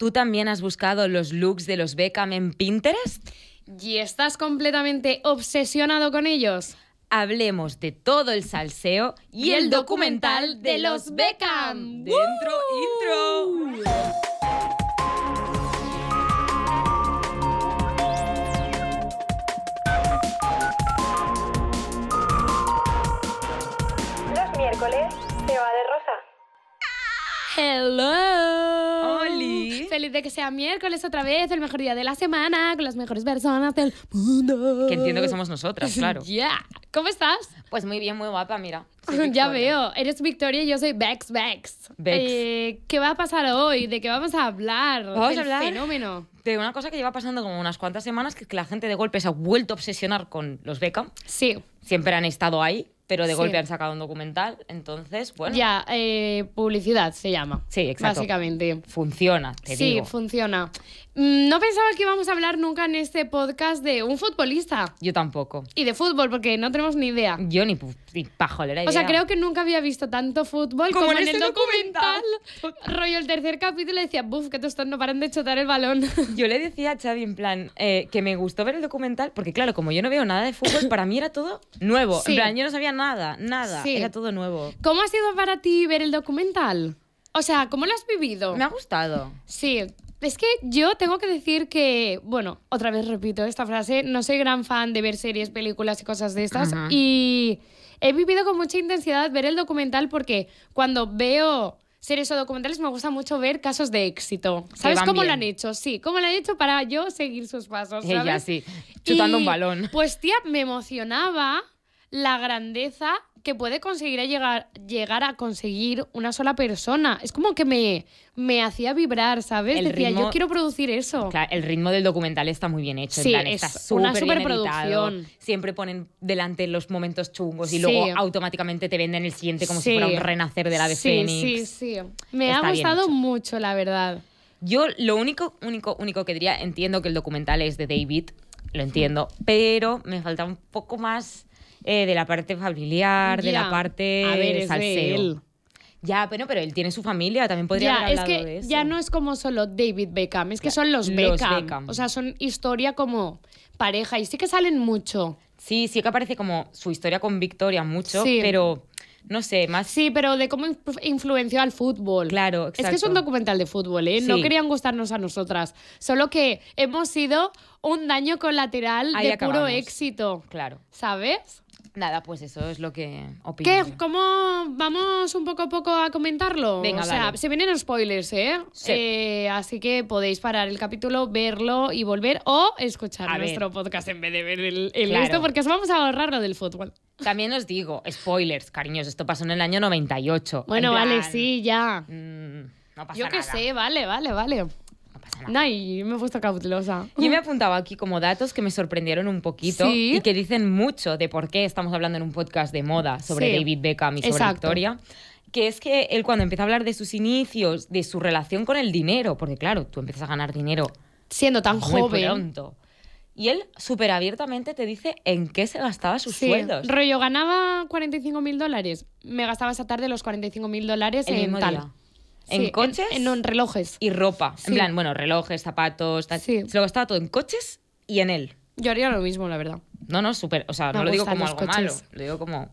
¿Tú también has buscado los looks de los Beckham en Pinterest? ¿Y estás completamente obsesionado con ellos? Hablemos de todo el salseo y, el, documental, de los Beckham. Dentro intro. Los miércoles se va de rosa. Hello feliz de que sea miércoles otra vez, el mejor día de la semana, con las mejores personas del mundo. Que entiendo que somos nosotras, claro. Ya. ¿Cómo estás? Pues muy bien, muy guapa, mira. ya veo. Eres Victoria y yo soy Bex Bex. Bex. Eh, ¿Qué va a pasar hoy? ¿De qué vamos a hablar? Vamos a hablar fenómeno. De una cosa que lleva pasando como unas cuantas semanas, que la gente de golpe se ha vuelto a obsesionar con los Beckham. Sí. Siempre han estado ahí pero de golpe han sacado un documental, entonces, bueno. Ya, eh, publicidad se llama. Sí, exacto. Básicamente. Funciona, te sí, digo. Sí, funciona. Mm, no pensaba que íbamos a hablar nunca en este podcast de un futbolista. Yo tampoco. Y de fútbol, porque no tenemos ni idea. Yo ni, ni pajolera idea. O sea, creo que nunca había visto tanto fútbol como, en, el este documental. Rollo, el tercer capítulo decía, buf, que todos no paran de chotar el balón. Yo le decía a Xavi, en plan, eh, que me gustó ver el documental, porque claro, como yo no veo nada de fútbol, para mí era todo nuevo. En plan, yo no sabía nada nada, nada. Era todo nuevo. ¿Cómo ha sido para ti ver el documental? O sea, ¿cómo lo has vivido? Me ha gustado. Sí. Es que yo tengo que decir que, bueno, otra vez repito esta frase, no soy gran fan de ver series, películas y cosas de estas. Y he vivido con mucha intensidad ver el documental porque cuando veo series o documentales me gusta mucho ver casos de éxito. ¿Sabes cómo lo han hecho? Sí, cómo lo han hecho para yo seguir sus pasos. ¿sabes? Ella sí, chutando un balón. Pues tía, me emocionaba la grandeza que puede conseguir llegar, llegar a conseguir una sola persona. Es como que me, me hacía vibrar, ¿sabes? Decía, yo quiero producir eso. el ritmo del documental está muy bien hecho. Sí, es está una superproducción. Siempre ponen delante los momentos chungos y luego automáticamente te venden el siguiente como si fuera un renacer de la de Fénix. Sí, sí, Me ha gustado mucho, la verdad. Yo lo único, único, único que diría, entiendo que el documental es de David, lo entiendo, pero me falta un poco más eh, de la parte familiar, de la parte a ver, Él. Ya, pero él tiene su familia, también podría haber hablado es que Ya no es como solo David Beckham, es que son los Beckham. O sea, son historia como pareja y sí que salen mucho. Sí, sí que aparece como su historia con Victoria mucho, pero no sé, más. Sí, pero de cómo influenció al fútbol. Claro, exacto. Es que es un documental de fútbol, ¿eh? No querían gustarnos a nosotras. Solo que hemos sido un daño colateral de puro éxito. Claro. ¿Sabes? Nada, pues eso es lo que ¿Qué? ¿Cómo vamos un poco a poco a comentarlo? Venga, o sea, se vienen spoilers, ¿eh? ¿eh? Así que podéis parar el capítulo, verlo y volver o escuchar a nuestro podcast en vez de ver el, esto, porque os vamos a ahorrar lo del fútbol. También os digo, spoilers, cariños, esto pasó en el año 98. Bueno, vale, sí, ya. Mm, no pasa Yo qué sé, vale, vale, vale. No, y me he puesto cautelosa. Yo me apuntaba aquí como datos que me sorprendieron un poquito y que dicen mucho de por qué estamos hablando en un podcast de moda sobre David Beckham y sobre Victoria que es que él cuando empieza a hablar de sus inicios, de su relación con el dinero, porque claro, tú empiezas a ganar dinero siendo tan joven. Pronto, y él súper abiertamente te dice en qué se gastaba sus sí. sueldos. Rollo, ganaba 45 mil dólares, me gastaba esa tarde los 45 mil dólares en tal en coches. En, relojes. Y ropa. En plan, bueno, relojes, zapatos, tal. Sí. Se lo todo en coches y en él. Yo haría lo mismo, la verdad. No, no, súper. O sea, no lo digo como algo malo. Lo digo como.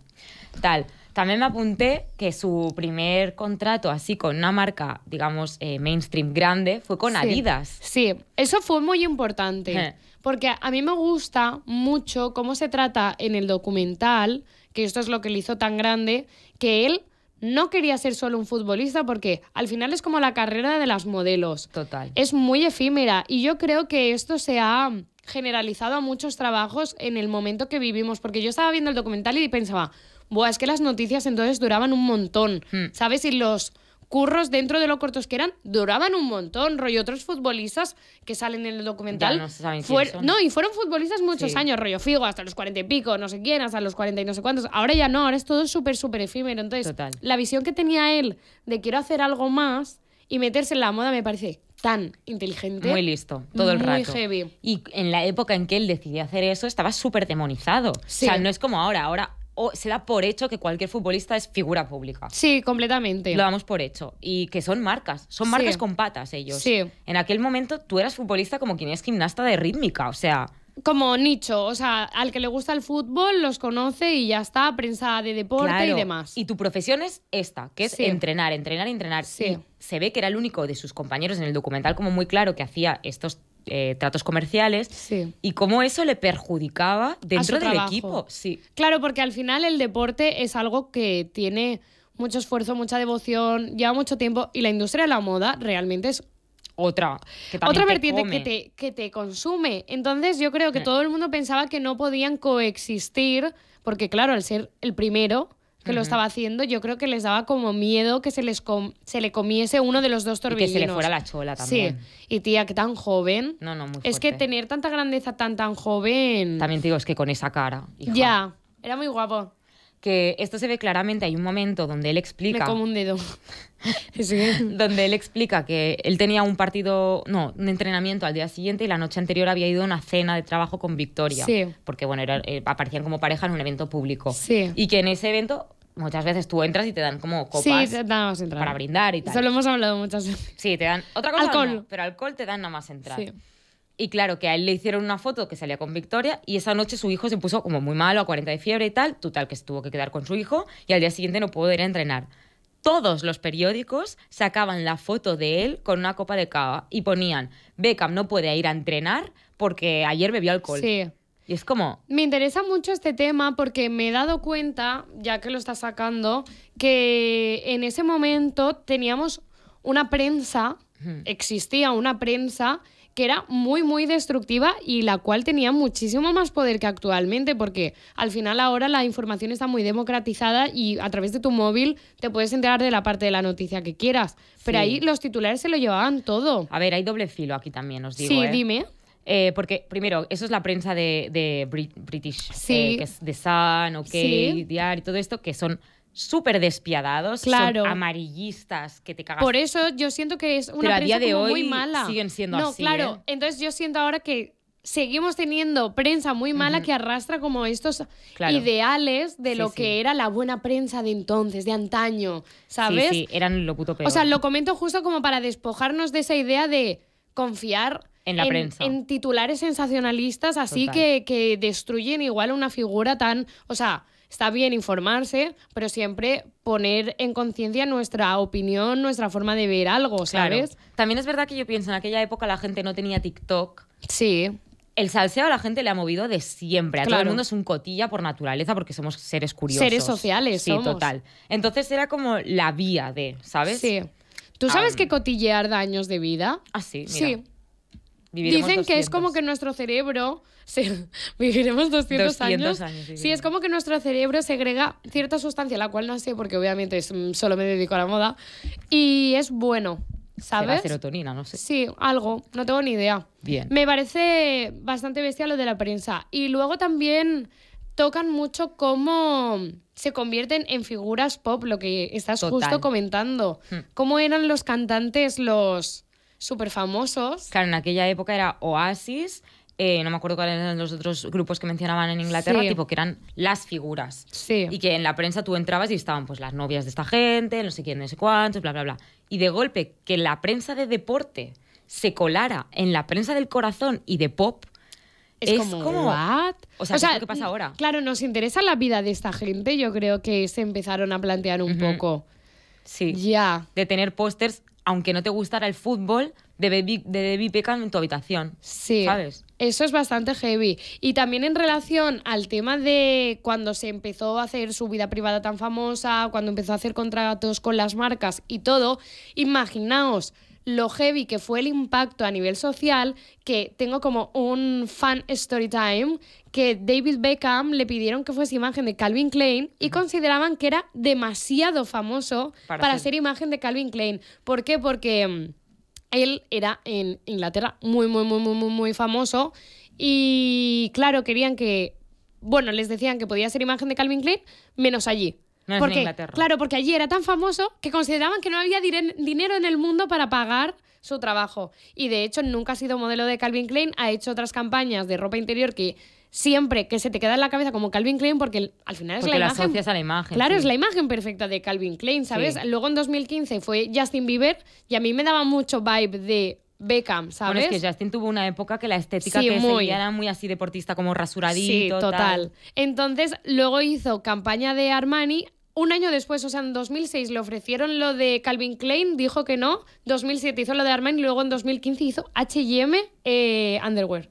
Tal. También me apunté que su primer contrato así con una marca, digamos, eh, mainstream grande, fue con Adidas. Sí, eso fue muy importante. Porque a mí me gusta mucho cómo se trata en el documental, que esto es lo que le hizo tan grande, que él no quería ser solo un futbolista porque al final es como la carrera de las modelos. Total. Es muy efímera y yo creo que esto se ha generalizado a muchos trabajos en el momento que vivimos, porque yo estaba viendo el documental y pensaba, Buah, es que las noticias entonces duraban un montón, hmm. ¿sabes? Y los curros dentro de lo cortos que eran duraban un montón. Rollo, otros futbolistas que salen en el documental. No, no, y fueron futbolistas muchos años, rollo Figo, hasta los cuarenta y pico, no sé quién, hasta los cuarenta y no sé cuántos. Ahora ya no, ahora es todo súper, súper efímero. Entonces, la visión que tenía él de quiero hacer algo más y meterse en la moda me parece tan inteligente. Muy listo, todo el muy Heavy. Y en la época en que él decidió hacer eso estaba súper demonizado. O sea, no es como ahora, ahora o se da por hecho que cualquier futbolista es figura pública. Sí, completamente. Lo damos por hecho. Y que son marcas. Son marcas con patas ellos. Sí. En aquel momento tú eras futbolista como quien es gimnasta de rítmica, o sea como nicho, o sea, al que le gusta el fútbol los conoce y ya está, prensa de deporte y demás. Y tu profesión es esta, que es entrenar, entrenar, entrenar. Sí. se ve que era el único de sus compañeros en el documental como muy claro que hacía estos eh, tratos comerciales y cómo eso le perjudicaba dentro del equipo. Sí. Claro, porque al final el deporte es algo que tiene mucho esfuerzo, mucha devoción, lleva mucho tiempo y la industria de la moda realmente es otra, otra vertiente que, te, que te consume. Entonces yo creo que todo el mundo pensaba que no podían coexistir porque claro, al ser el primero que lo estaba haciendo, yo creo que les daba como miedo que se les se le comiese uno de los dos torbellinos. Y que se le fuera la chola también. Sí. Y tía, que tan joven. No, no, muy Es que tener tanta grandeza tan tan joven. También te digo, es que con esa cara. Ya, era muy guapo que esto se ve claramente, hay un momento donde él explica... Me como un dedo. donde él explica que él tenía un partido, no, un entrenamiento al día siguiente y la noche anterior había ido a una cena de trabajo con Victoria. Sí. Porque, bueno, eh, aparecían como pareja en un evento público. Sí. Y que en ese evento muchas veces tú entras y te dan como copas para brindar y tal. Eso lo hemos hablado muchas veces. Sí, te dan otra cosa, alcohol. pero alcohol te dan nada más entrar. Sí. Y claro, que a él le hicieron una foto que salía con Victoria y esa noche su hijo se puso como muy malo, a 40 de fiebre y tal, total que estuvo que quedar con su hijo y al día siguiente no pudo ir a entrenar. Todos los periódicos sacaban la foto de él con una copa de cava y ponían, Beckham no puede ir a entrenar porque ayer bebió alcohol. Sí. Y es como... Me interesa mucho este tema porque me he dado cuenta, ya que lo estás sacando, que en ese momento teníamos una prensa, existía una prensa que era muy, muy destructiva y la cual tenía muchísimo más poder que actualmente, porque al final ahora la información está muy democratizada y a través de tu móvil te puedes enterar de la parte de la noticia que quieras. Pero ahí los titulares se lo llevaban todo. A ver, hay doble filo aquí también, os digo. Sí, ¿eh? dime. Eh, porque, primero, eso es la prensa de, British, eh, que es The Sun, OK, y todo esto, que son súper despiadados, amarillistas que te cagas. Por eso yo siento que es una Pero a día de hoy mala. Siguen siendo así. No, claro. ¿eh? Entonces yo siento ahora que seguimos teniendo prensa muy mala que arrastra como estos ideales de lo que era la buena prensa de entonces, de antaño, ¿sabes? Sí, eran lo puto peor. O sea, lo comento justo como para despojarnos de esa idea de confiar en, la prensa. en titulares sensacionalistas así que, que destruyen igual una figura tan, o sea, está bien informarse, pero siempre poner en conciencia nuestra opinión, nuestra forma de ver algo, ¿sabes? También es verdad que yo pienso, en aquella época la gente no tenía TikTok. Sí. El salseo a la gente le ha movido de siempre. A todo el mundo es un cotilla por naturaleza porque somos seres curiosos. Seres sociales, Sí, total. Entonces era como la vía de, ¿sabes? Sí. ¿Tú sabes que cotillear da años de vida? Ah, sí, mira. Sí. Dicen que es como que nuestro cerebro viviremos 200, años. sí, es como que nuestro cerebro segrega cierta sustancia, la cual no sé porque obviamente mm, solo me dedico a la moda y es bueno, ¿sabes? Será serotonina, no sé. Sí, algo, no tengo ni idea. Bien. Me parece bastante bestia lo de la prensa y luego también tocan mucho cómo se convierten en figuras pop, lo que estás justo comentando. Hmm. Cómo eran los cantantes los súper famosos. Claro, en aquella época era Oasis, eh, no me acuerdo cuáles eran los otros grupos que mencionaban en Inglaterra, tipo que eran las figuras. Sí. Y que en la prensa tú entrabas y estaban pues las novias de esta gente, no sé quién, no sé cuántos, bla, bla, bla. Y de golpe que la prensa de deporte se colara en la prensa del corazón y de pop. Es, como, O sea, ¿qué lo que pasa ahora? Claro, nos interesa la vida de esta gente. Yo creo que se empezaron a plantear un poco. Sí. Ya. De tener pósters aunque no te gustara el fútbol, de de en tu habitación. Sí. ¿Sabes? Eso es bastante heavy. Y también en relación al tema de cuando se empezó a hacer su vida privada tan famosa, cuando empezó a hacer contratos con las marcas y todo, imaginaos lo heavy que fue el impacto a nivel social, que tengo como un fan story time, que David Beckham le pidieron que fuese imagen de Calvin Klein y consideraban que era demasiado famoso para, ser imagen de Calvin Klein. ¿Por qué? Porque mm, él era en Inglaterra muy, muy, muy, muy, muy, muy famoso y claro, querían que, bueno, les decían que podía ser imagen de Calvin Klein menos allí porque, Claro, porque allí era tan famoso que consideraban que no había dinero en el mundo para pagar su trabajo. Y de hecho nunca ha sido modelo de Calvin Klein, ha hecho otras campañas de ropa interior que siempre que se te queda en la cabeza como Calvin Klein porque al final es la imagen. asocias a la imagen. Claro, es la imagen perfecta de Calvin Klein, ¿sabes? Luego en 2015 fue Justin Bieber y a mí me daba mucho vibe de Beckham, ¿sabes? Bueno, es que Justin tuvo una época que la estética que muy. era muy así deportista, como rasuradito. Sí, total. Entonces, luego hizo campaña de Armani, un año después, o sea, en 2006 le ofrecieron lo de Calvin Klein, dijo que no. 2007 hizo lo de Armani y luego en 2015 hizo H&M Underwear.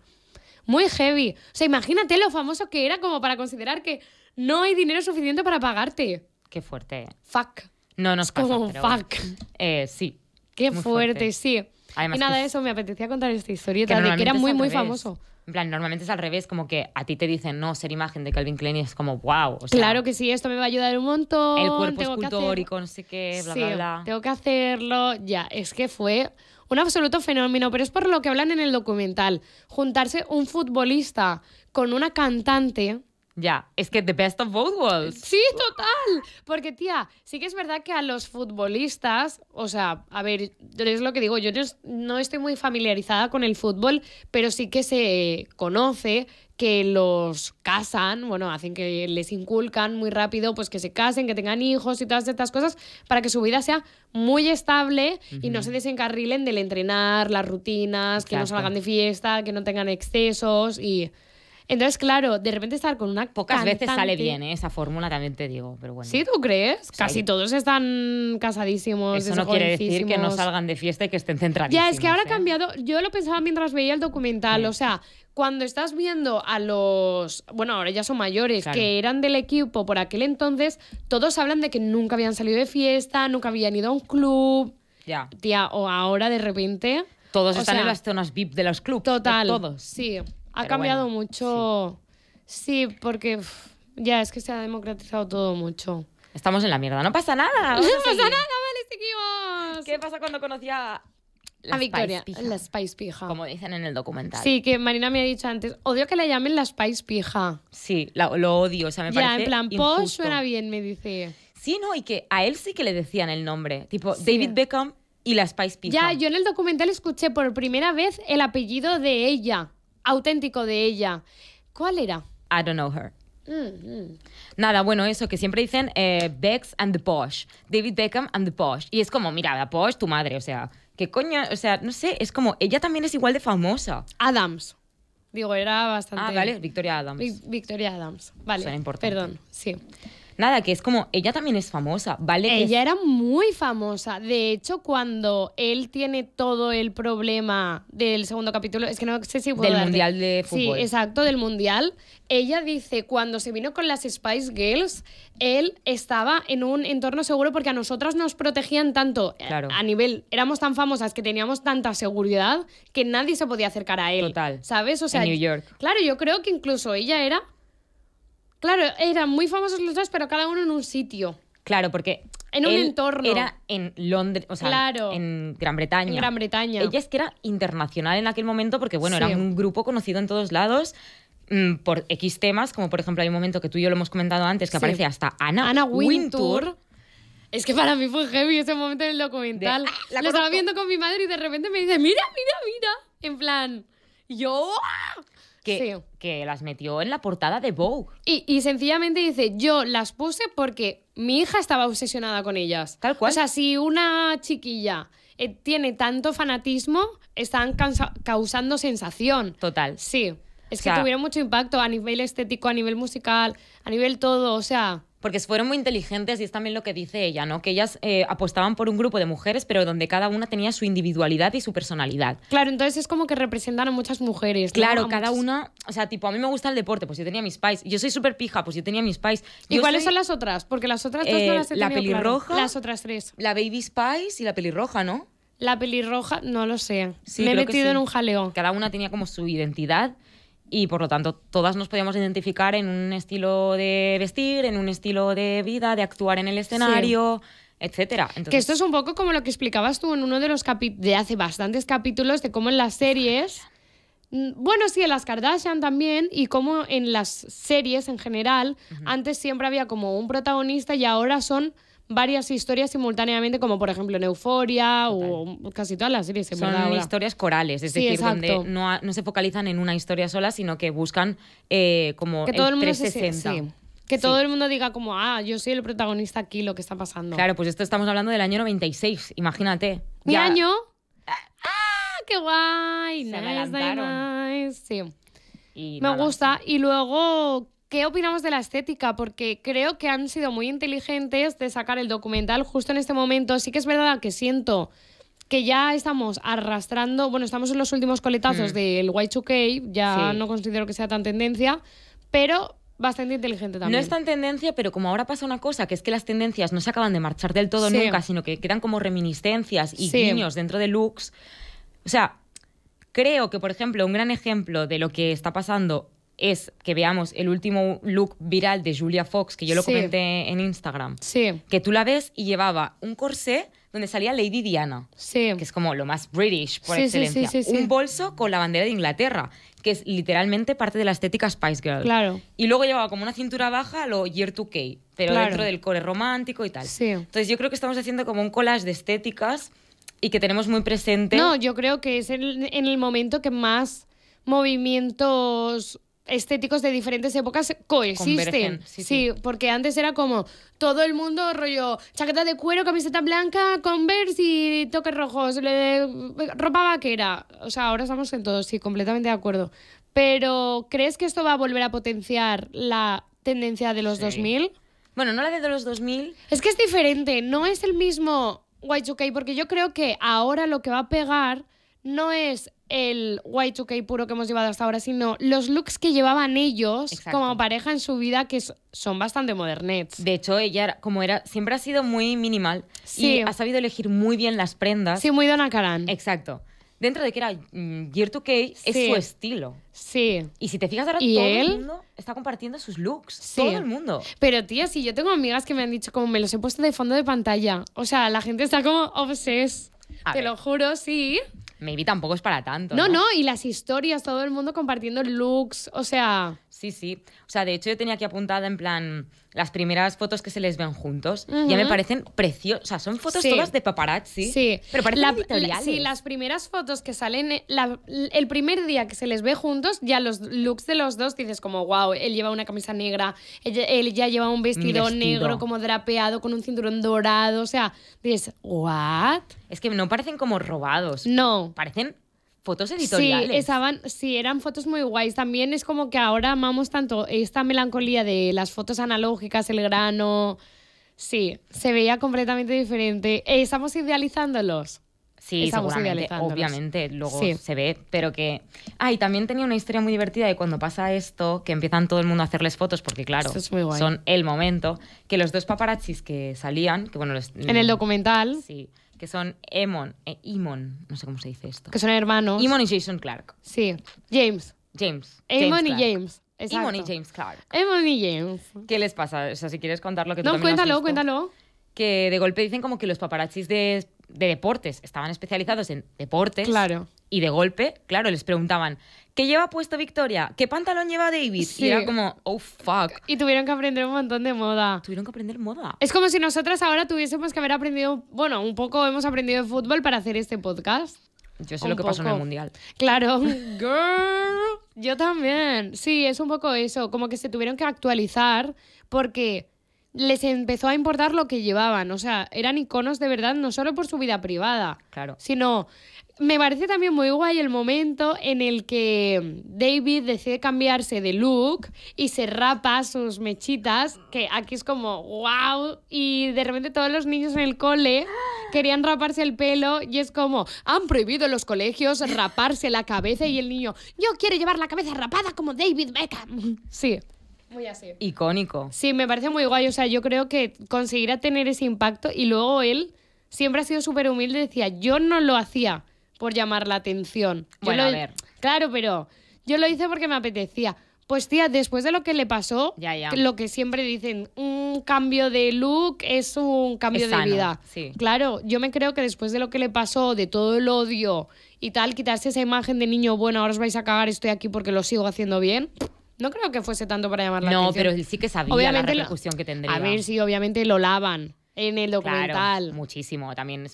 Muy heavy. O sea, imagínate lo famoso que era como para considerar que no hay dinero suficiente para pagarte. Qué fuerte. Fuck. No nos es como fuck. Eh, sí. Qué fuerte, sí. y nada, de eso me apetecía contar esta historieta de que era muy, muy famoso. En plan, normalmente es al revés, como que a ti te dicen, no, ser imagen de Calvin Klein y es como, wow. claro que sí, esto me va a ayudar un montón. El cuerpo escultórico, no sé qué, bla, sí, bla, Tengo que hacerlo. Ya, es que fue un absoluto fenómeno, pero es por lo que hablan en el documental. Juntarse un futbolista con una cantante ya, es que the best of both worlds. Sí, total. Porque, tía, sí que es verdad que a los futbolistas, o sea, a ver, es lo que digo, yo no estoy muy familiarizada con el fútbol, pero sí que se conoce que los casan, bueno, hacen que les inculcan muy rápido, pues que se casen, que tengan hijos y todas estas cosas, para que su vida sea muy estable y no se desencarrilen del entrenar, las rutinas, que no salgan de fiesta, que no tengan excesos y... Entonces, claro, de repente estar con una Pocas veces sale bien ¿eh? esa fórmula, también te digo, pero bueno. ¿Sí tú crees? Casi todos están casadísimos. Eso no quiere decir que no salgan de fiesta y que estén centrados Ya, es que ahora ha ¿eh? cambiado... Yo lo pensaba mientras veía el documental, o sea... Cuando estás viendo a los, bueno, ahora ya son mayores, que eran del equipo por aquel entonces, todos hablan de que nunca habían salido de fiesta, nunca habían ido a un club. Ya. Tía, o ahora de repente... Todos están en las zonas VIP de los clubs. Total. Todos. Sí. Ha cambiado mucho. Sí, porque ya es que se ha democratizado todo mucho. Estamos en la mierda. No pasa nada. No pasa nada, vale, seguimos. ¿Qué pasa cuando conocía la a Victoria, la Spice Pija. Como dicen en el documental. Sí, que Marina me ha dicho antes, odio que la llamen la Spice Pija. Sí, lo odio, o sea, me parece ya, en plan, posh suena bien, me dice. Sí, no, y que a él sí que le decían el nombre, tipo David Beckham y la Spice Pija. Ya, yo en el documental escuché por primera vez el apellido de ella auténtico de ella. ¿Cuál era? I don't know her. Mm, mm. Nada, bueno, eso que siempre dicen eh, Bex and the Posh, David Beckham and the Posh. Y es como, mira, la Posh, tu madre, o sea, ¿qué coña, O sea, no sé, es como, ella también es igual de famosa. Adams. Digo, era bastante. Ah, vale, Victoria Adams. Victoria Adams, vale. Perdón, sí. Nada, que es como, ella también es famosa, ¿vale? Ella era muy famosa. De hecho, cuando él tiene todo el problema del segundo capítulo, es que no sé si puedo Del Mundial de Fútbol. Sí, exacto, del Mundial. Ella dice, cuando se vino con las Spice Girls, él estaba en un entorno seguro porque a nosotras nos protegían tanto. Eh, claro. A nivel, éramos tan famosas que teníamos tanta seguridad que nadie se podía acercar a él. Total. ¿Sabes? O sea, en New York. Claro, yo creo que incluso ella era Claro, eran muy famosos los dos, pero cada uno en un sitio. Claro, porque. En un entorno. Era en Londres, o sea, en Gran Bretaña. En Gran Bretaña. Ella es que era internacional en aquel momento porque, bueno, era un grupo conocido en todos lados mm, por X temas, como por ejemplo hay un momento que tú y yo lo hemos comentado antes, que aparece hasta Ana, Ana Wintour. Es que para mí fue heavy ese momento en el documental. Ah, lo estaba viendo con mi madre y de repente me dice, mira, mira, mira. En plan, yo que, las metió en la portada de Vogue. Y, sencillamente dice, yo las puse porque mi hija estaba obsesionada con ellas. Tal cual. O sea, si una chiquilla eh, tiene tanto fanatismo, están causando sensación. Total. Sí. Es que tuvieron mucho impacto a nivel estético, a nivel musical, a nivel todo, o sea porque fueron muy inteligentes y es también lo que dice ella, ¿no? Que ellas eh, apostaban por un grupo de mujeres, pero donde cada una tenía su individualidad y su personalidad. Claro, entonces es como que representan a muchas mujeres. Claro, cada una, o sea, tipo, a mí me gusta el deporte, pues yo tenía mis pais. Yo soy súper pija, pues yo tenía mis pais. ¿Y cuáles son las otras? Porque las otras dos no eh, las he La pelirroja. Las otras tres. La Baby Spice y la pelirroja, ¿no? La pelirroja, no lo sé. me he metido en un jaleón. Cada una tenía como su identidad y por lo tanto todas nos podíamos identificar en un estilo de vestir, en un estilo de vida, de actuar en el escenario. etcétera. Que esto es un poco como lo que explicabas tú en uno de los capítulos de hace bastantes capítulos de cómo en las series. Mm, bueno, sí, en las Kardashian también, y cómo en las series en general, antes siempre había como un protagonista y ahora son varias historias simultáneamente, como por ejemplo Neuforia o casi todas las series. Son historias corales, es decir, no, se focalizan en una historia sola, sino que buscan eh, como que todo el, mundo Que todo el mundo diga como, ah, yo soy el protagonista aquí, lo que está pasando. Claro, pues esto estamos hablando del año 96, imagínate. ¿Mi año? Ah, ¡Ah, qué guay! Se Sí. Me gusta. Y luego ¿qué opinamos de la estética? Porque creo que han sido muy inteligentes de sacar el documental justo en este momento. Sí que es verdad que siento que ya estamos arrastrando, bueno, estamos en los últimos coletazos mm. del Y2K, ya no considero que sea tan tendencia, pero bastante inteligente también. No es tan tendencia, pero como ahora pasa una cosa, que es que las tendencias no se acaban de marchar del todo nunca, sino que quedan como reminiscencias y guiños dentro de looks. O sea, creo que, por ejemplo, un gran ejemplo de lo que está pasando es que veamos el último look viral de Julia Fox, que yo lo comenté en Instagram. Sí. Que tú la ves y llevaba un corsé donde salía Lady Diana. Que es como lo más British por excelencia. un bolso con la bandera de Inglaterra, que es literalmente parte de la estética Spice Girl. Claro. Y luego llevaba como una cintura baja lo Year 2K, pero dentro del core romántico y tal. Entonces yo creo que estamos haciendo como un collage de estéticas y que tenemos muy presente. No, yo creo que es en el momento que más movimientos estéticos de diferentes épocas coexisten. Sí, sí. porque antes era como todo el mundo rollo chaqueta de cuero, camiseta blanca, converse y toques rojos, ropa vaquera. O sea, ahora estamos en todo, sí, completamente de acuerdo. Pero ¿crees que esto va a volver a potenciar la tendencia de los 2000? Bueno, no la de los 2000. Es que es diferente, no es el mismo Y2K porque yo creo que ahora lo que va a pegar no es el Y2K puro que hemos llevado hasta ahora, sino los looks que llevaban ellos como pareja en su vida, que son bastante modernets. De hecho, ella, como era, siempre ha sido muy minimal y ha sabido elegir muy bien las prendas. Sí, muy Donna Karan. Exacto. Dentro de que era Year mm, 2K, es su estilo. Sí. Y si te fijas ahora, todo el mundo está compartiendo sus looks. Sí. Todo el mundo. Pero, tía, si yo tengo amigas que me han dicho, como me los he puesto de fondo de pantalla. O sea, la gente está como obses. Te lo juro, sí maybe tampoco es para tanto. No, no, no, y las historias, todo el mundo compartiendo looks, o sea... Sí, sí. O sea, de hecho yo tenía aquí apuntada en plan las primeras fotos que se les ven juntos, ya me parecen preciosas. O sea, son fotos todas de paparazzi. Sí. Pero parecen la, sí, las primeras fotos que salen, eh, el primer día que se les ve juntos, ya los looks de los dos dices como, wow, él lleva una camisa negra, él, ya lleva un vestido, vestido, negro como drapeado con un cinturón dorado. O sea, dices, ¿what? Es que no parecen como robados. No. Parecen fotos editoriales. Sí, estaban, sí, eran fotos muy guays. También es como que ahora amamos tanto esta melancolía de las fotos analógicas, el grano. Sí, se veía completamente diferente. Eh, Estamos idealizándolos. Sí, Estamos seguramente, obviamente, luego se ve, pero que... Ah, y también tenía una historia muy divertida de cuando pasa esto, que empiezan todo el mundo a hacerles fotos, porque claro, son el momento, que los dos paparazzis que salían, que bueno... En el documental. Sí, que son Emon, e no sé cómo se dice esto. Que son hermanos. Emon y Jason Clark. Sí. James. James. Emon y James. Emon y James Clark. Emon y James. ¿Qué les pasa? O sea, si quieres contar lo que tú No, cuéntalo, cuéntalo. Que de golpe dicen como que los paparazzis de, de deportes estaban especializados en deportes. Claro y de golpe, claro, les preguntaban, ¿qué lleva puesto Victoria? ¿Qué pantalón lleva David? Y era como, oh fuck. Y tuvieron que aprender un montón de moda. Tuvieron que aprender moda. Es como si nosotras ahora tuviésemos que haber aprendido, bueno, un poco hemos aprendido fútbol para hacer este podcast. Yo sé lo que pasó en el mundial. Claro, girl. Yo también. Sí, es un poco eso. Como que se tuvieron que actualizar porque les empezó a importar lo que llevaban. O sea, eran iconos de verdad, no solo por su vida privada, claro. sino me parece también muy guay el momento en el que David decide cambiarse de look y se rapa sus mechitas, que aquí es como wow, y de repente todos los niños en el cole querían raparse el pelo y es como, han prohibido en los colegios raparse la cabeza y el niño, yo quiero llevar la cabeza rapada como David Beckham. Sí. Muy así. Icónico. Sí, me parece muy guay. O sea, yo creo que conseguirá tener ese impacto y luego él siempre ha sido súper humilde. Decía, yo no lo hacía por llamar la atención. bueno, a ver. Claro, pero yo lo hice porque me apetecía. Pues tía, después de lo que le pasó, lo que siempre dicen, un cambio de look es un cambio de vida. Claro, yo me creo que después de lo que le pasó, de todo el odio y tal, quitarse esa imagen de niño, bueno, ahora os vais a cagar, estoy aquí porque lo sigo haciendo bien. No creo que fuese tanto para llamar la atención. No, pero sí que sabía la repercusión que tendría. A ver, si obviamente lo lavan en el documental. muchísimo, también,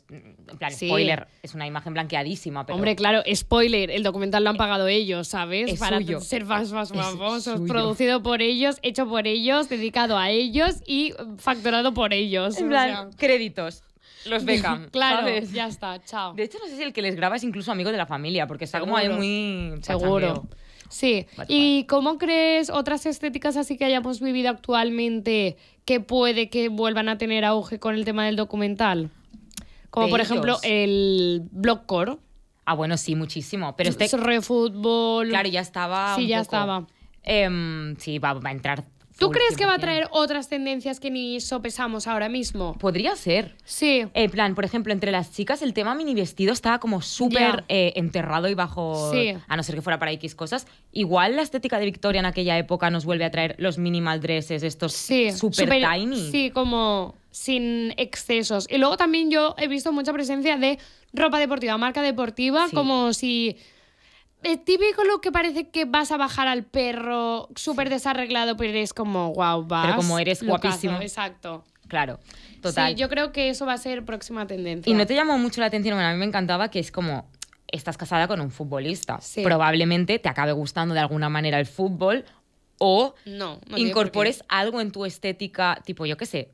spoiler, es una imagen blanqueadísima. Hombre, claro, spoiler, el documental lo han pagado ellos, ¿sabes? Para ser más, más famosos, producido por ellos, hecho por ellos, dedicado a ellos y factorado por ellos. En plan, créditos. Los Beckham. claro, ya está, chao. De hecho, no sé si el que les graba es incluso amigo de la familia, porque está como ahí muy. Seguro. Sí. ¿Y cómo crees otras estéticas así que hayamos vivido actualmente que puede que vuelvan a tener auge con el tema del documental. Como por ejemplo el blockcore. Ah, bueno, sí, muchísimo. Pero este. Re fútbol. Claro, ya estaba. Sí, ya estaba. Em, sí, va, a entrar ¿Tú crees que va a traer otras tendencias que ni sopesamos ahora mismo? Podría ser. Sí. En plan, por ejemplo, entre las chicas el tema mini vestido estaba como súper eh, enterrado y bajo... Sí. A no ser que fuera para X cosas. Igual la estética de Victoria en aquella época nos vuelve a traer los minimal dresses, estos Sí. super, tiny. Sí, como sin excesos. Y luego también yo he visto mucha presencia de ropa deportiva, marca deportiva, como si es eh, típico lo que parece que vas a bajar al perro súper desarreglado, pero eres como, wow, vas. Pero como eres guapísimo. exacto. Claro, total. Sí, yo creo que eso va a ser próxima tendencia. Y no te llamó mucho la atención, bueno, a mí me encantaba que es como, estás casada con un futbolista. Probablemente te acabe gustando de alguna manera el fútbol o no incorpores algo en tu estética, tipo, yo qué sé,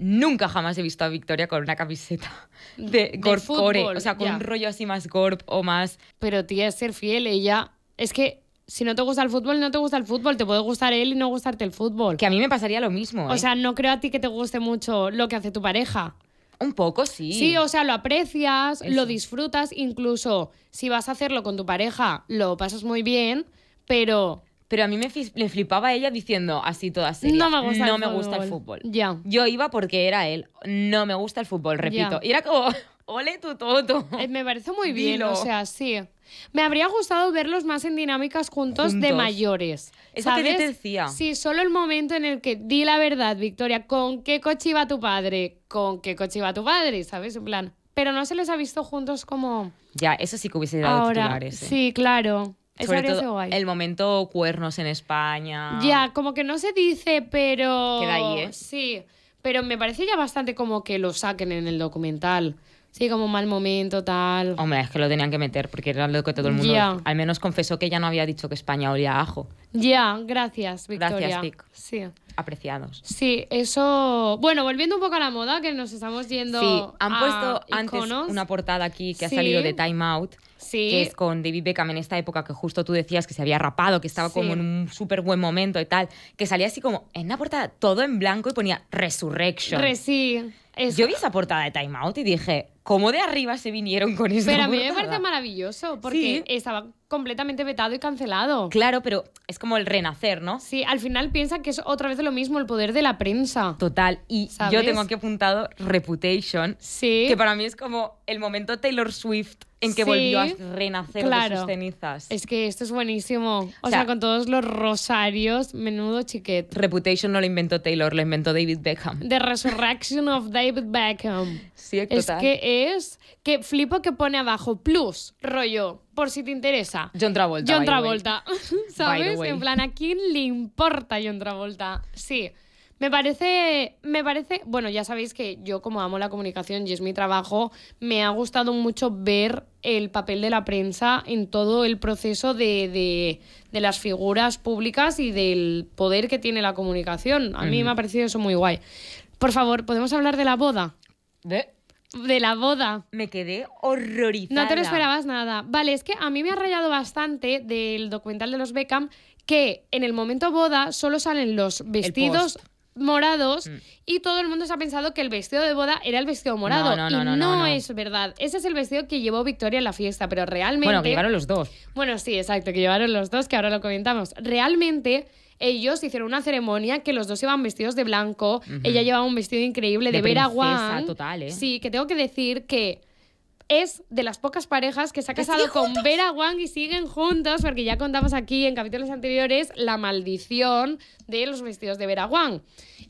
nunca jamás he visto a Victoria con una camiseta de, golf core. O sea, con un rollo así más Gorp o más. Pero tía, es ser fiel, ella. Es que si no te gusta el fútbol, no te gusta el fútbol. Te puede gustar él y no gustarte el fútbol. Que a mí me pasaría lo mismo. O ¿eh? sea, no creo a ti que te guste mucho lo que hace tu pareja. Un poco, sí. Sí, o sea, lo aprecias, lo disfrutas, incluso si vas a hacerlo con tu pareja, lo pasas muy bien, pero pero a mí me, flipaba ella diciendo así toda así No me gusta, el, fútbol. Ya. Yo iba porque era él. No me gusta el fútbol, repito. Y era como, ole tu toto. Eh, me parece muy bien, o sea, sí. Me habría gustado verlos más en dinámicas juntos, de mayores. Eso que te decía. Sí, solo el momento en el que di la verdad, Victoria, ¿con qué coche iba tu padre? ¿Con qué coche iba tu padre? ¿Sabes? En plan. Pero no se les ha visto juntos como. Ya, eso sí que hubiese dado Ahora, titulares. ¿eh? Sí, claro sobre todo el momento cuernos en España. Ya, como que no se dice, pero. Queda ahí, ¿eh? Sí. Pero me parece ya bastante como que lo saquen en el documental. Sí, como mal momento, tal. Hombre, es que lo tenían que meter porque era lo que todo el mundo. Al menos confesó que ya no había dicho que España olía a ajo. Ya, gracias, Victoria. Gracias, Vic. Sí apreciados. Sí, eso. Bueno, volviendo un poco a la moda, que nos estamos yendo. Sí, han puesto antes una portada aquí que ha salido de Time Out. Que es con David Beckham en esta época que justo tú decías que se había rapado, que estaba como en un súper buen momento y tal. Que salía así como en una portada todo en blanco y ponía Resurrection. Yo vi esa portada de Time Out y dije, cómo de arriba se vinieron con eso. Pero a mí me parece maravilloso, porque estaba completamente vetado y cancelado. Claro, pero es como el renacer, ¿no? Sí, al final piensa que es otra vez lo mismo, el poder de la prensa. Total, y yo tengo aquí apuntado Reputation, que para mí es como el momento Taylor Swift en que volvió a renacer de sus cenizas. Es que esto es buenísimo. O, sea, con todos los rosarios, menudo chiquete. Reputation no lo inventó Taylor, lo inventó David Beckham. The Resurrection of David Beckham es, que es. Que flipo que pone abajo plus, rollo, por si te interesa. John Travolta. John Travolta. ¿Sabes? En plan, ¿a quién le importa John Travolta? Sí. Me parece, me parece, bueno, ya sabéis que yo como amo la comunicación y es mi trabajo, me ha gustado mucho ver el papel de la prensa en todo el proceso de, las figuras públicas y del poder que tiene la comunicación. A mí me ha parecido eso muy guay. Por favor, ¿podemos hablar de la boda? ¿De? de la boda. Me quedé horrorizada. No te lo esperabas nada. Vale, es que a mí me ha rayado bastante del documental de los Beckham que en el momento boda solo salen los vestidos morados mm. y todo el mundo se ha pensado que el vestido de boda era el vestido morado. No, no, no, y no, es verdad. Ese es el vestido que llevó Victoria en la fiesta, pero realmente... Bueno, que llevaron los dos. Bueno, sí, exacto, que llevaron los dos, que ahora lo comentamos. Realmente ellos hicieron una ceremonia que los dos iban vestidos de blanco. Ella llevaba un vestido increíble de, Vera Wang. total, ¿eh? Sí, que tengo que decir que es de las pocas parejas que se ha casado con Vera Wang y siguen juntos, porque ya contamos aquí en capítulos anteriores la maldición de los vestidos de Vera Wang.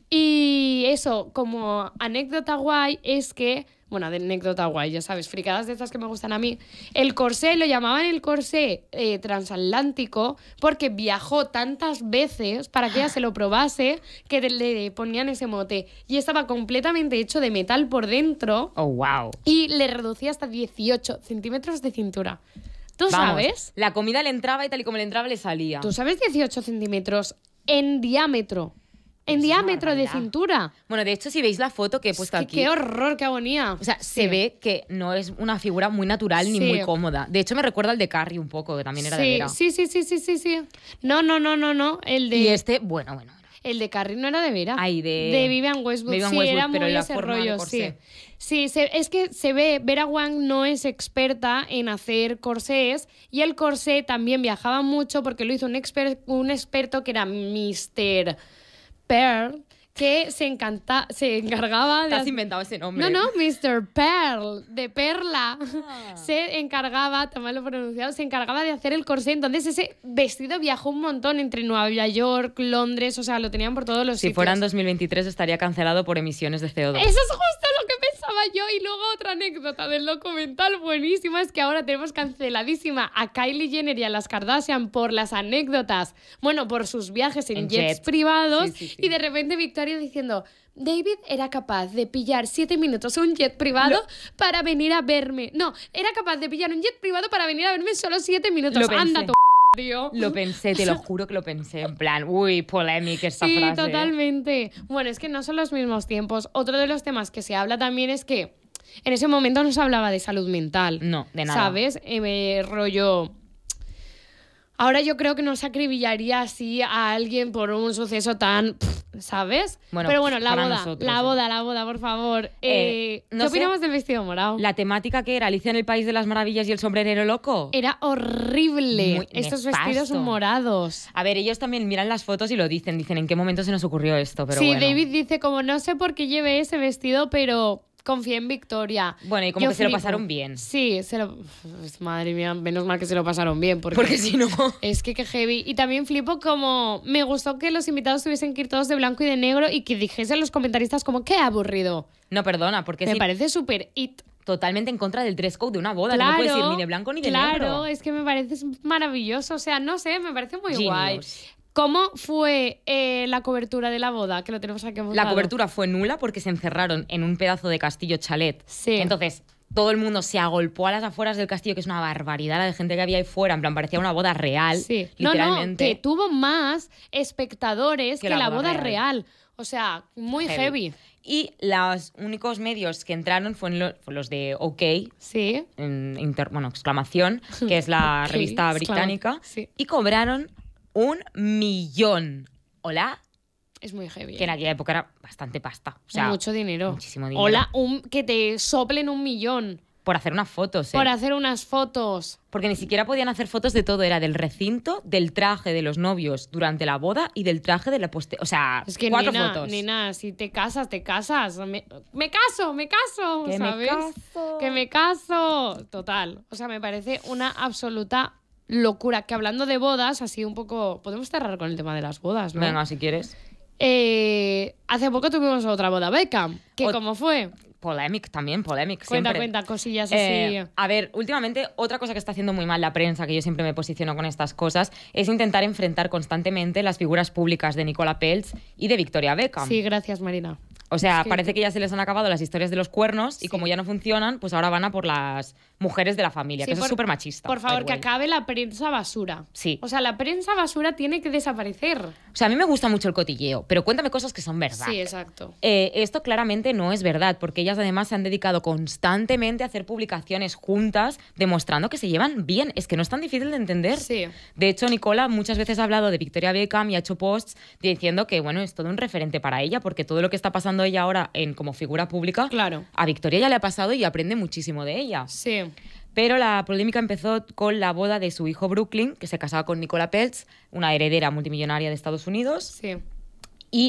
Y eso, como anécdota guay, es que bueno, de anécdota guay, ya sabes, fricadas de estas que me gustan a mí. El corsé lo llamaban el corsé eh, transatlántico porque viajó tantas veces para que ella se lo probase que le ponían ese mote. Y estaba completamente hecho de metal por dentro. Oh, wow. Y le reducía hasta 18 centímetros de cintura. ¿Tú sabes? La comida le entraba y tal y como le entraba le salía. ¿Tú sabes 18 centímetros en diámetro? en diámetro de cintura. Bueno, de hecho, si veis la foto que he puesto aquí. ¡Qué horror, qué agonía! O sea, se ve que no es una figura muy natural ni muy cómoda. De hecho, me recuerda al de Carrie un poco, que también era de Vera. Sí, sí, sí, sí, sí, sí. No, no, no, no, no. El de. Y este, bueno, bueno. El de Carrie no era de Vera. Ay, de. De Vivian Westwood. sí, era pero muy sí. Sí, es que se ve, Vera Wang no es experta en hacer corsés y el corsé también viajaba mucho porque lo hizo un, un experto que era Mr. Pearl que se, encanta, se encargaba de... has inventado ese nombre. No, no, Mr. Pearl, de Perla, ah. se encargaba, también lo pronunciado, se encargaba de hacer el corsé. Entonces ese vestido viajó un montón entre Nueva York, Londres, o sea, lo tenían por todos los si sitios. Si fueran 2023 estaría cancelado por emisiones de CO2. Eso es justo lo yo. Y luego otra anécdota del documental buenísima es que ahora tenemos canceladísima a Kylie Jenner y a las Kardashian por las anécdotas, bueno, por sus viajes en, jets privados. Y de repente Victoria diciendo, David era capaz de pillar siete minutos un jet privado para venir a verme. No, era capaz de pillar un jet privado para venir a verme solo siete minutos. anda Anda, lo pensé, te lo juro que lo pensé. En plan, uy, polémica esta frase. Sí, totalmente. Bueno, es que no son los mismos tiempos. Otro de los temas que se habla también es que en ese momento no se hablaba de salud mental. No, de nada. ¿Sabes? Eh, rollo Ahora yo creo que no se acribillaría así a alguien por un suceso tan, ¿sabes? Bueno, Pero bueno, la boda, la ¿eh? boda, la boda, por favor. Eh, eh, ¿Qué opinamos del vestido morado? La temática que era Alicia en el País de las Maravillas y el sombrerero loco. Era horrible. Estos vestidos morados. A ver, ellos también miran las fotos y lo dicen, dicen en qué momento se nos ocurrió esto, pero Sí, David dice como no sé por qué lleve ese vestido, pero confié en Victoria. Bueno, y como que se lo pasaron bien. Sí, se lo... Pues, madre mía, menos mal que se lo pasaron bien, porque, porque si no... Es que qué heavy. Y también flipo como... Me gustó que los invitados tuviesen que ir todos de blanco y de negro y que dijesen los comentaristas como, qué aburrido. No, perdona, porque... Me parece súper it totalmente en contra del dress code de una boda. no puedes ir ni de blanco ni de negro. Claro, es que me parece maravilloso. O sea, no sé, me parece muy guay. ¿Cómo fue eh, la cobertura de la boda? Que lo tenemos aquí La cobertura fue nula porque se encerraron en un pedazo de castillo chalet. Sí. Entonces, todo el mundo se agolpó a las afueras del castillo, que es una barbaridad la de gente que había ahí fuera, en plan parecía una boda real, sí. literalmente. No, que tuvo más espectadores que, la, boda, real. O sea, muy heavy. Y los únicos medios que entraron fueron los, de OK, sí. bueno, exclamación, que es la revista británica, y cobraron un millón. Hola. Es muy heavy. Que en ¿eh? aquella época era bastante pasta. sea, mucho dinero. Muchísimo dinero. Hola, que te soplen un millón. Por hacer unas fotos, ¿eh? Por hacer unas fotos. Porque ni siquiera podían hacer fotos de todo. Era del recinto, del traje de los novios durante la boda y del traje de la poste. O sea, es que, cuatro si te casas, te casas. Me, caso, me caso, ¿sabes? Me caso. Que me caso. Total. O sea, me parece una absoluta locura. Que hablando de bodas, así un poco. Podemos cerrar con el tema de las bodas, ¿no? Venga, si quieres. Eh, hace poco tuvimos otra boda Beckham. ¿Qué, ¿Cómo fue? Polémic también, polémic. Cuenta, cuenta, cosillas eh, así. a ver, últimamente otra cosa que está haciendo muy mal la prensa, que yo siempre me posiciono con estas cosas, es intentar enfrentar constantemente las figuras públicas de Nicola Peltz y de Victoria Beckham. Sí, gracias Marina. O sea, parece que ya se les han acabado las historias de los cuernos y como ya no funcionan, pues ahora van a por las mujeres de la familia, que eso es súper machista. Por favor, que acabe la prensa basura. Sí. O sea, la prensa basura tiene que desaparecer. O sea, a mí me gusta mucho el cotilleo, pero cuéntame cosas que son verdad. Sí, exacto. Eh, esto claramente no es verdad, porque ellas además se han dedicado constantemente a hacer publicaciones juntas demostrando que se llevan bien. Es que no es tan difícil de entender. Sí. De hecho, Nicola muchas veces ha hablado de Victoria Beckham y ha hecho posts diciendo que, bueno, es todo un referente para ella, porque todo lo que está pasando ella ahora en, como figura pública, claro. a Victoria ya le ha pasado y aprende muchísimo de ella. Sí. Pero la polémica empezó con la boda de su hijo Brooklyn, que se casaba con Nicola Peltz, una heredera multimillonaria de Estados Unidos. Sí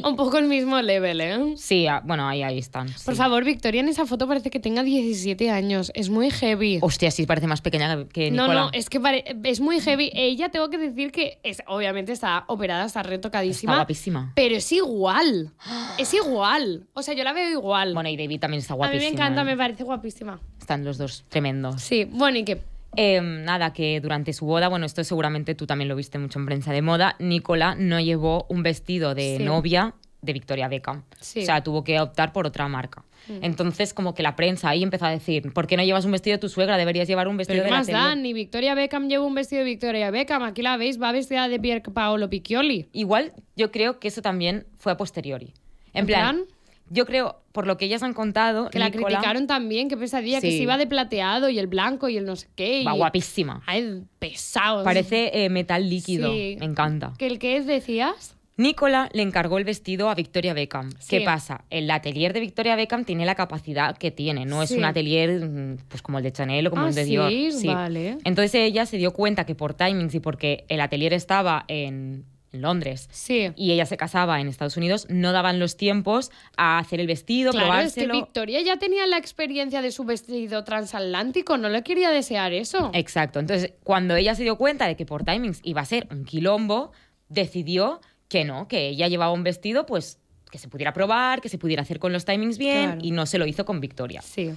un poco el mismo level, ¿eh? Sí, ah, bueno, ahí, ahí están. Por favor, Victoria, en esa foto parece que tenga 17 años. Es muy heavy. Hostia, sí, parece más pequeña que, Nicola. No, no, es que es muy heavy. Ella, tengo que decir que obviamente está operada, está retocadísima. Está guapísima. Pero es igual. Es igual. O sea, yo la veo igual. Bueno, y David también está guapísima. A mí me encanta, ¿eh? me parece guapísima. Están los dos tremendos. Sí, bueno, ¿y qué? Em, nada, que durante su boda, bueno, esto seguramente tú también lo viste mucho en prensa de moda, Nicola no llevó un vestido de novia de Victoria Beckham. O sea, tuvo que optar por otra marca. Mm. Entonces, como que la prensa ahí empezó a decir, ¿por qué no llevas un vestido de tu suegra? Deberías llevar un vestido Pero de más la y ni Victoria Beckham lleva un vestido de Victoria Beckham. Aquí la veis, va vestida de Pier Paolo Piccioli. Igual, yo creo que eso también fue a posteriori. En, plan yo creo, por lo que ellas han contado. Que la criticaron también, que pesadilla, que se iba de plateado y el blanco y el no sé qué. Va guapísima. Ay, pesado. Parece eh, metal líquido. Me encanta. ¿Que el que es decías? Nicola le encargó el vestido a Victoria Beckham. ¿Qué pasa? El atelier de Victoria Beckham tiene la capacidad que tiene, no es un atelier mm, pues como el de Chanel o como ah, el de Dior. Sí, sí. Vale. Entonces ella se dio cuenta que por timings y porque el atelier estaba en Londres. Sí. Y ella se casaba en Estados Unidos, no daban los tiempos a hacer el vestido, probárselo. Victoria ya tenía la experiencia de su vestido transatlántico, no le quería desear eso. Exacto. Entonces, cuando ella se dio cuenta de que por timings iba a ser un quilombo, decidió que no, que ella llevaba un vestido, pues que se pudiera probar, que se pudiera hacer con los timings bien, y no se lo hizo con Victoria. Sí.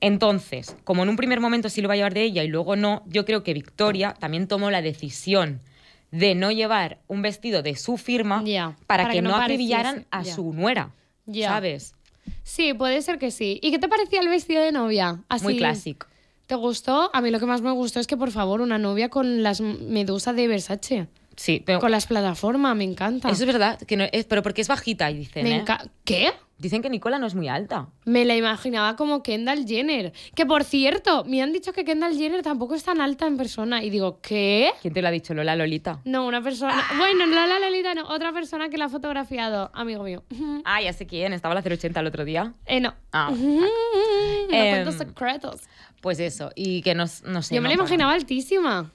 Entonces, como en un primer momento sí lo va a llevar de ella y luego no, yo creo que Victoria también tomó la decisión de no llevar un vestido de su firma para, que, no, no a su nuera, ¿sabes? Sí, puede ser que sí. ¿Y qué te parecía el vestido de novia? Muy clásico. ¿Te gustó? A mí lo que más me gustó es que, por favor, una novia con las medusa de Versace. Sí, pero... Con las plataformas, me encanta. Eso es verdad, que no, es, pero porque es bajita, dicen. ¿eh? ¿Qué? Dicen que Nicola no es muy alta. Me la imaginaba como Kendall Jenner. Que por cierto, me han dicho que Kendall Jenner tampoco es tan alta en persona. Y digo, ¿qué? ¿Quién te lo ha dicho? ¿Lola Lolita? No, una persona. Bueno, ¡Ah! Lola Lolita no, otra persona que la ha fotografiado, amigo mío. Ah, ya sé quién, estaba la 080 el otro día. Eh, no. Ah. no eh, em, secretos. Pues eso, y que nos. Yo me la imaginaba altísima.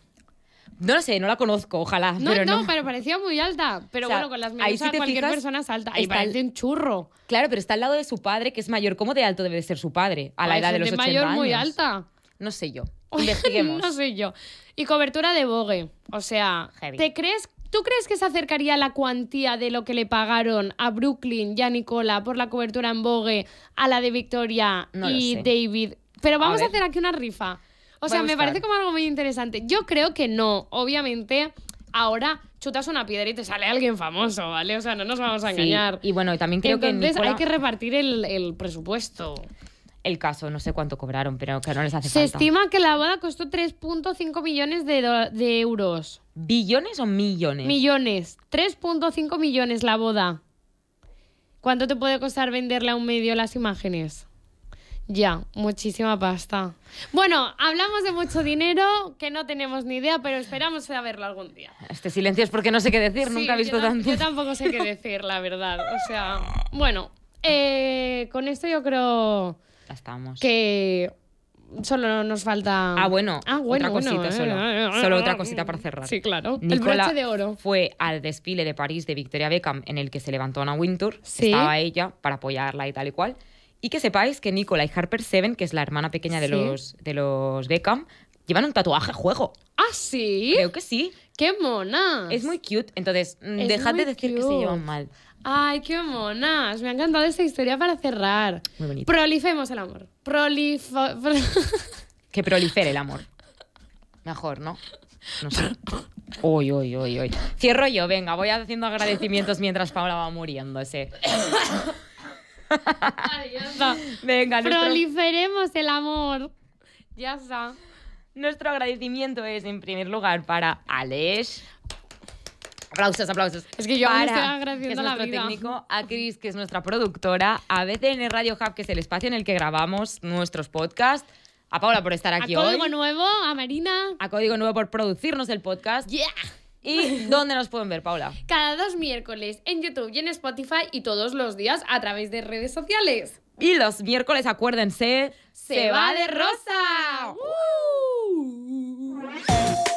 No lo sé, no la conozco, ojalá. No, pero no, pero parecía muy alta. Pero bueno, con las medusas cualquier persona es alta. Y parece un churro. Claro, pero está al lado de su padre, que es mayor. ¿Cómo de alto debe ser su padre? A la edad de los 80 mayor, muy alta. No sé yo. Investiguemos. no sé yo. Y cobertura de Vogue. O sea, ¿te crees ¿Tú crees que se acercaría la cuantía de lo que le pagaron a Brooklyn y a Nicola por la cobertura en Vogue a la de Victoria y David? Pero vamos a hacer aquí una rifa. O sea, me parece como algo muy interesante. Yo creo que no, obviamente. Ahora chutas una piedra y te sale alguien famoso, ¿vale? O sea, no nos vamos a engañar. Y bueno, también creo que. hay que repartir el, presupuesto el caso, no sé cuánto cobraron, pero que no les hace falta. Se estima que la boda costó 3.5 millones de, de, euros. ¿Billones o millones? Millones. 3.5 millones la boda. ¿Cuánto te puede costar venderle a un medio las imágenes? Ya, muchísima pasta. Bueno, hablamos de mucho dinero que no tenemos ni idea, pero esperamos verlo algún día. Este silencio es porque no sé qué decir, nunca he visto tanto. Yo tampoco sé qué decir, la verdad. O sea, bueno, eh, con esto yo creo estamos. que solo nos falta. Ah, bueno, ah, bueno otra cosita solo. solo otra cosita para cerrar. Sí, claro. el broche de oro. Fue al desfile de París de Victoria Beckham en el que se levantó Anna Wintour. Sí. Estaba ella para apoyarla y tal y cual. Y que sepáis que Nicola y Harper Seven, que es la hermana pequeña de, los, de los Beckham, llevan un tatuaje a juego. ¿Ah, sí? Creo que sí. ¡Qué mona! Es muy cute, entonces mm, dejad de decir que se llevan mal. ¡Ay, qué monas! Me ha encantado esta historia para cerrar. Muy bonito. Prolifemos el amor. Prolifo... Que prolifere el amor. Mejor, ¿no? No sé. Uy, uy, uy, uy. Cierro yo, venga, voy haciendo agradecimientos mientras Paula va muriéndose ya Venga, Proliferemos el amor. Ya está. Nuestro agradecimiento es, en primer lugar, para Alex. Aplausos, aplausos. Es que yo me estoy agradeciendo la vida. a Cris, que es nuestra productora, a BTN Radio Hub, que es el espacio en el que grabamos nuestros podcasts, a Paula por estar aquí hoy. A Código Nuevo, a Marina. A Código Nuevo por producirnos el podcast. ¡Yeah! ¿Y dónde nos pueden ver, Paula? Cada dos miércoles en YouTube y en Spotify y todos los días a través de redes sociales. Y los miércoles, acuérdense, se, va de rosa.